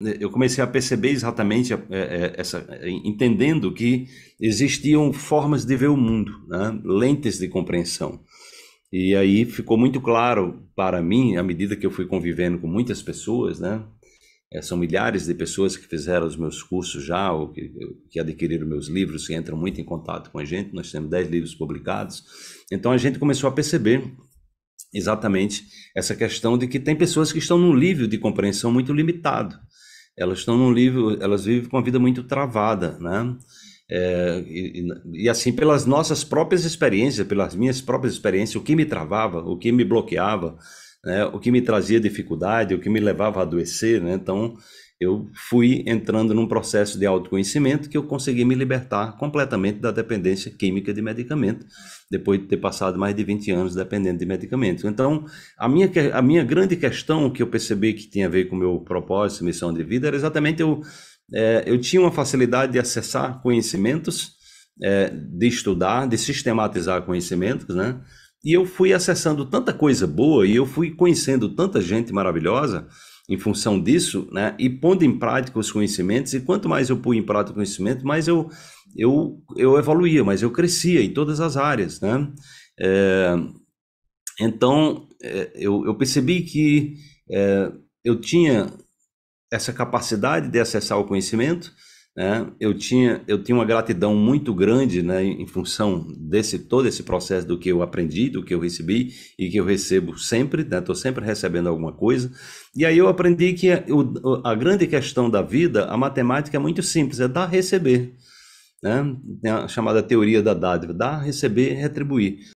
Né, eu comecei a perceber exatamente eh, eh, essa, eh, entendendo que existiam formas de ver o mundo, né? lentes de compreensão. E aí ficou muito claro para mim, à medida que eu fui convivendo com muitas pessoas, né? São milhares de pessoas que fizeram os meus cursos já, ou que, que adquiriram meus livros, que entram muito em contato com a gente. Nós temos 10 livros publicados. Então a gente começou a perceber exatamente essa questão de que tem pessoas que estão num nível de compreensão muito limitado elas estão num livro, elas vivem com uma vida muito travada, né? É, e, e, assim, pelas nossas próprias experiências, pelas minhas próprias experiências, o que me travava, o que me bloqueava, né? o que me trazia dificuldade, o que me levava a adoecer. Né? Então, eu fui entrando num processo de autoconhecimento que eu consegui me libertar completamente da dependência química de medicamento, depois de ter passado mais de 20 anos dependendo de medicamentos. Então, a minha, a minha grande questão que eu percebi que tinha a ver com o meu propósito, missão de vida, era exatamente eu, é, eu tinha uma facilidade de acessar conhecimentos, é, de estudar, de sistematizar conhecimentos, né? E eu fui acessando tanta coisa boa e eu fui conhecendo tanta gente maravilhosa em função disso, né? E pondo em prática os conhecimentos, e quanto mais eu punha em prática o conhecimento, mais eu, eu, eu evoluía, mas eu crescia em todas as áreas, né? É, então, é, eu, eu percebi que é, eu tinha essa capacidade de acessar o conhecimento, né? Eu tinha eu tinha uma gratidão muito grande, né, em função desse todo esse processo do que eu aprendi, do que eu recebi e que eu recebo sempre, né? sempre recebendo alguma coisa. E aí eu aprendi que eu, a grande questão da vida, a matemática é muito simples, é dar receber, né? Tem a chamada teoria da dádiva, dar, receber, retribuir.